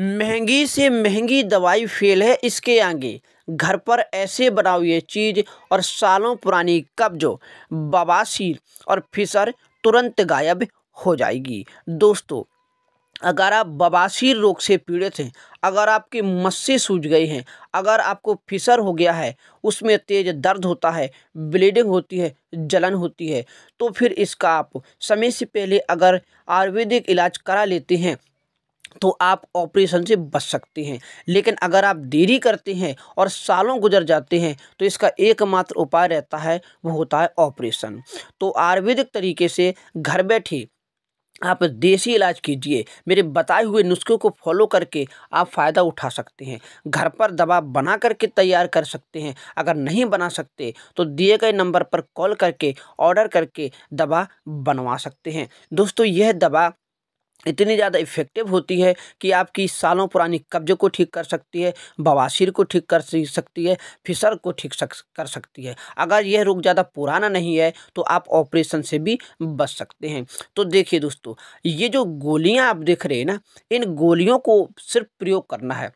महंगी से महंगी दवाई फेल है इसके आगे घर पर ऐसे बनाओ ये चीज़ और सालों पुरानी कब्जो बवासीर और फिसर तुरंत गायब हो जाएगी दोस्तों अगर आप बवासीर रोग से पीड़ित हैं अगर आपके मस्से सूज गए हैं अगर आपको फिसर हो गया है उसमें तेज दर्द होता है ब्लीडिंग होती है जलन होती है तो फिर इसका आप समय से पहले अगर आयुर्वेदिक इलाज करा लेते हैं तो आप ऑपरेशन से बच सकते हैं लेकिन अगर आप देरी करते हैं और सालों गुजर जाते हैं तो इसका एकमात्र उपाय रहता है वो होता है ऑपरेशन तो आयुर्वेदिक तरीके से घर बैठे आप देसी इलाज कीजिए मेरे बताए हुए नुस्खे को फॉलो करके आप फ़ायदा उठा सकते हैं घर पर दवा बना करके तैयार कर सकते हैं अगर नहीं बना सकते तो दिए गए नंबर पर कॉल करके ऑर्डर करके दवा बनवा सकते हैं दोस्तों यह दवा इतनी ज़्यादा इफ़ेक्टिव होती है कि आपकी सालों पुरानी कब्ज़ को ठीक कर सकती है बवासीर को ठीक कर सकती है फिसर को ठीक कर सकती है अगर यह रोग ज़्यादा पुराना नहीं है तो आप ऑपरेशन से भी बच सकते हैं तो देखिए दोस्तों ये जो गोलियां आप देख रहे हैं ना इन गोलियों को सिर्फ प्रयोग करना है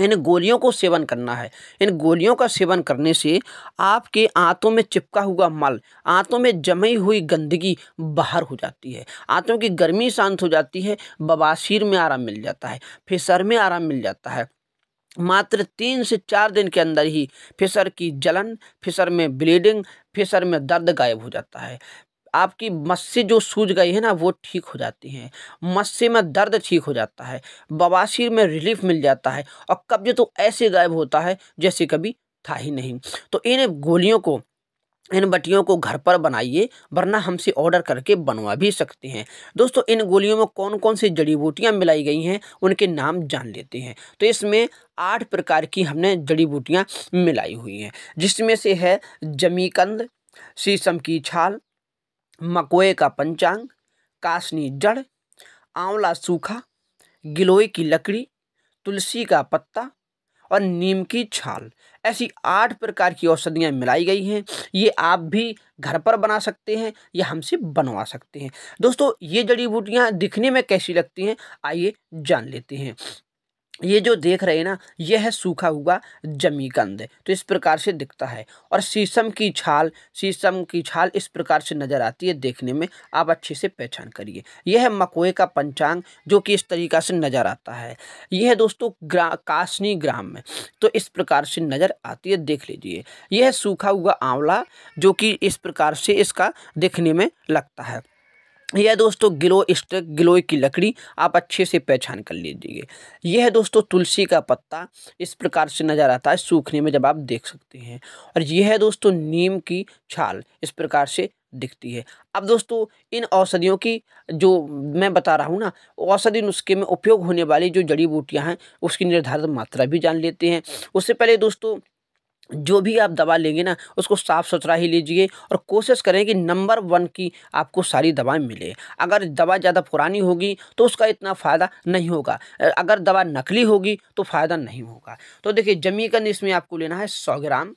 इन गोलियों को सेवन करना है इन गोलियों का सेवन करने से आपके आंतों में चिपका हुआ मल आंतों में जमी हुई गंदगी बाहर हो जाती है आंतों की गर्मी शांत हो जाती है बवासीर में आराम मिल जाता है फिसर में आराम मिल जाता है मात्र तीन से चार दिन के अंदर ही फिसर की जलन फिसर में ब्लीडिंग फिसर में दर्द गायब हो जाता है आपकी मस्से जो सूज गई है ना वो ठीक हो जाती हैं मस्से में दर्द ठीक हो जाता है बवासीर में रिलीफ मिल जाता है और कब्ज तो ऐसे गायब होता है जैसे कभी था ही नहीं तो इन गोलियों को इन बटियों को घर पर बनाइए वरना हमसे ऑर्डर करके बनवा भी सकते हैं दोस्तों इन गोलियों में कौन कौन सी जड़ी बूटियाँ मिलाई गई हैं उनके नाम जान लेते हैं तो इसमें आठ प्रकार की हमने जड़ी बूटियाँ मिलाई हुई हैं जिसमें से है जमीकंद शीशम की छाल मकोए का पंचांग कासनी जड़ आंवला सूखा गिलोय की लकड़ी तुलसी का पत्ता और नीम की छाल ऐसी आठ प्रकार की औषधियाँ मिलाई गई हैं ये आप भी घर पर बना सकते हैं या हमसे बनवा सकते हैं दोस्तों ये जड़ी बूटियाँ दिखने में कैसी लगती हैं आइए जान लेते हैं ये जो देख रहे हैं ना यह है सूखा हुआ जमीकंद तो इस प्रकार से दिखता है और शीशम की छाल शीशम की छाल इस प्रकार से नज़र आती है देखने में आप अच्छे से पहचान करिए यह है मकोए का पंचांग जो कि इस तरीका से नज़र आता है यह है दोस्तों ग्रा काशनी ग्राम में तो इस प्रकार से नज़र आती है देख लीजिए यह सूखा हुआ आंवला जो कि इस प्रकार से इसका देखने में लगता है यह दोस्तों गिलो स्टिक गिलोय की लकड़ी आप अच्छे से पहचान कर लीजिए यह है दोस्तों तुलसी का पत्ता इस प्रकार से नज़र आता है सूखने में जब आप देख सकते हैं और यह है दोस्तों नीम की छाल इस प्रकार से दिखती है अब दोस्तों इन औषधियों की जो मैं बता रहा हूँ ना औषधि नुस्खे में उपयोग होने वाली जो जड़ी बूटियाँ हैं उसकी निर्धारित मात्रा भी जान लेते हैं उससे पहले दोस्तों जो भी आप दवा लेंगे ना उसको साफ़ सुथरा ही लीजिए और कोशिश करें कि नंबर वन की आपको सारी दवाएं मिले अगर दवा ज़्यादा पुरानी होगी तो उसका इतना फ़ायदा नहीं होगा अगर दवा नकली होगी तो फ़ायदा नहीं होगा तो देखिए जमीकंद इसमें आपको लेना है सौ ग्राम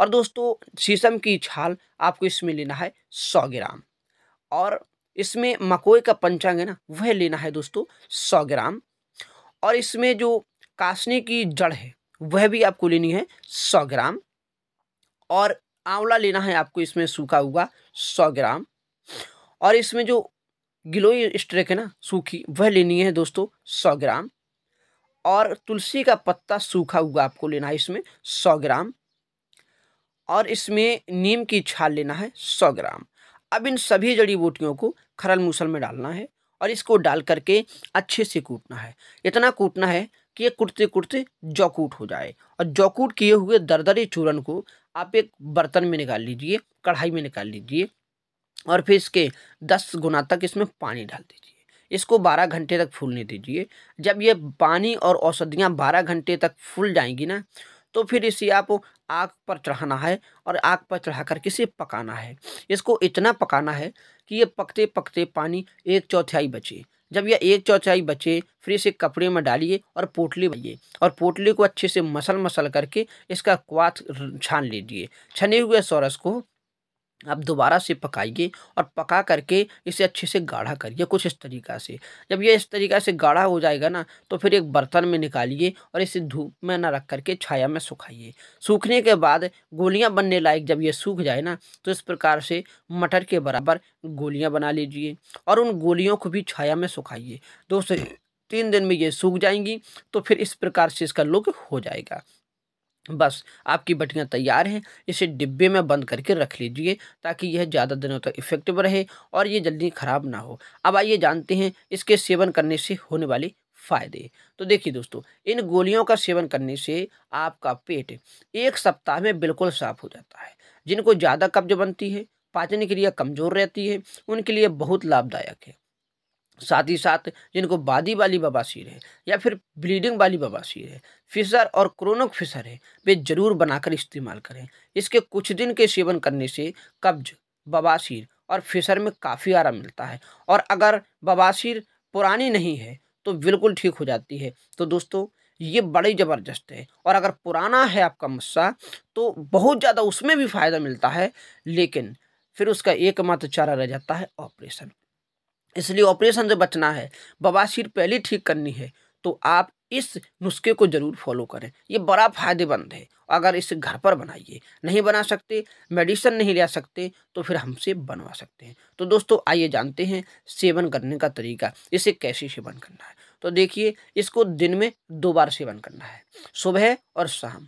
और दोस्तों शीशम की छाल आपको इसमें लेना है सौ ग्राम और इसमें मकोई का पंचांग है ना वह लेना है दोस्तों सौ ग्राम और इसमें जो कासनी की जड़ है वह भी आपको लेनी है सौ ग्राम और आंवला लेना है आपको इसमें सूखा हुआ सौ ग्राम और इसमें जो गिलोई स्ट्रेक है ना सूखी वह लेनी है दोस्तों सौ ग्राम और तुलसी का पत्ता सूखा हुआ आपको लेना है इसमें सौ ग्राम और इसमें नीम की छाल लेना है सौ ग्राम अब इन सभी जड़ी बूटियों को खरल मूसल में डालना है और इसको डाल करके अच्छे से कूटना है इतना कूटना है कि ये कुटते कुटते जौकूट हो जाए और जौकूट किए हुए दरदरी चूरन को आप एक बर्तन में निकाल लीजिए कढ़ाई में निकाल लीजिए और फिर इसके दस गुना तक इसमें पानी डाल दीजिए इसको बारह घंटे तक फूलने दीजिए जब ये पानी और औषधियाँ बारह घंटे तक फूल जाएंगी ना तो फिर इसे आप आग पर चढ़ाना है और आग पर चढ़ा कर किसे पकाना है इसको इतना पकाना है कि ये पकते पकते पानी एक चौथाई बचे जब यह एक चौथाई बचे फिर इसे कपड़े में डालिए और पोटली बनाइए और पोटली को अच्छे से मसल मसल करके इसका क्वाथ छान लीजिए छने हुए सौरस को आप दोबारा से पकाइए और पका करके इसे अच्छे से गाढ़ा करिए कुछ इस तरीक़ा से जब ये इस तरीक़ा से गाढ़ा हो जाएगा ना तो फिर एक बर्तन में निकालिए और इसे धूप में ना रख करके छाया में सुखाइए सूखने के बाद गोलियां बनने लायक जब ये सूख जाए ना तो इस प्रकार से मटर के बराबर गोलियां बना लीजिए और उन गोलियों को भी छाया में सुखाइए दो से तीन दिन में ये सूख जाएंगी तो फिर इस प्रकार से इसका लुक हो जाएगा बस आपकी बटियाँ तैयार हैं इसे डिब्बे में बंद करके रख लीजिए ताकि यह ज़्यादा दिनों तक इफेक्टिव रहे और ये जल्दी ख़राब ना हो अब आइए जानते हैं इसके सेवन करने से होने वाले फायदे तो देखिए दोस्तों इन गोलियों का सेवन करने से आपका पेट एक सप्ताह में बिल्कुल साफ हो जाता है जिनको ज़्यादा कब्ज बनती है पाचन क्रिया कमज़ोर रहती है उनके लिए बहुत लाभदायक है साथ ही साथ जिनको बादी वाली बबासीर है या फिर ब्लीडिंग वाली बबासीर है फिसर और क्रोनिक फिसर है वे ज़रूर बनाकर इस्तेमाल करें इसके कुछ दिन के सेवन करने से कब्ज बबासीर और फिसर में काफ़ी आराम मिलता है और अगर बबासीर पुरानी नहीं है तो बिल्कुल ठीक हो जाती है तो दोस्तों ये बड़ी ज़बरदस्त है और अगर पुराना है आपका मस्सा तो बहुत ज़्यादा उसमें भी फ़ायदा मिलता है लेकिन फिर उसका एकमात्र चारा रह जाता है ऑपरेशन इसलिए ऑपरेशन से बचना है बवासीर पहले ठीक करनी है तो आप इस नुस्खे को ज़रूर फॉलो करें ये बड़ा फ़ायदेमंद है अगर इसे घर पर बनाइए नहीं बना सकते मेडिसिन नहीं ले सकते तो फिर हमसे बनवा सकते हैं तो दोस्तों आइए जानते हैं सेवन करने का तरीका इसे कैसे सेवन करना है तो देखिए इसको दिन में दो बार सेवन करना है सुबह और शाम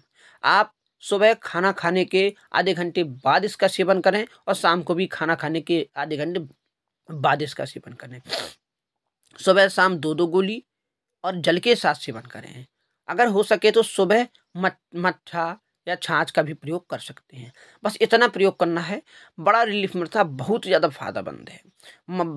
आप सुबह खाना खाने के आधे घंटे बाद इसका सेवन करें और शाम को भी खाना खाने के आधे घंटे बादिश का सेवन करें सुबह शाम दो दो गोली और जल के साथ सेवन करें अगर हो सके तो सुबह मच्छा या छाछ का भी प्रयोग कर सकते हैं बस इतना प्रयोग करना है बड़ा रिलीफ मिलता है बहुत ज़्यादा फायदामंद है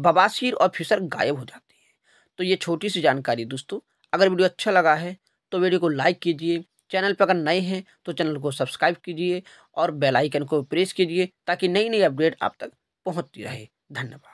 बबासिर और फिसर गायब हो जाती है तो ये छोटी सी जानकारी दोस्तों अगर वीडियो अच्छा लगा है तो वीडियो को लाइक कीजिए चैनल पर अगर नए हैं तो चैनल को सब्सक्राइब कीजिए और बेलाइकन को प्रेस कीजिए ताकि नई नई अपडेट आप तक पहुँचती रहे धन्यवाद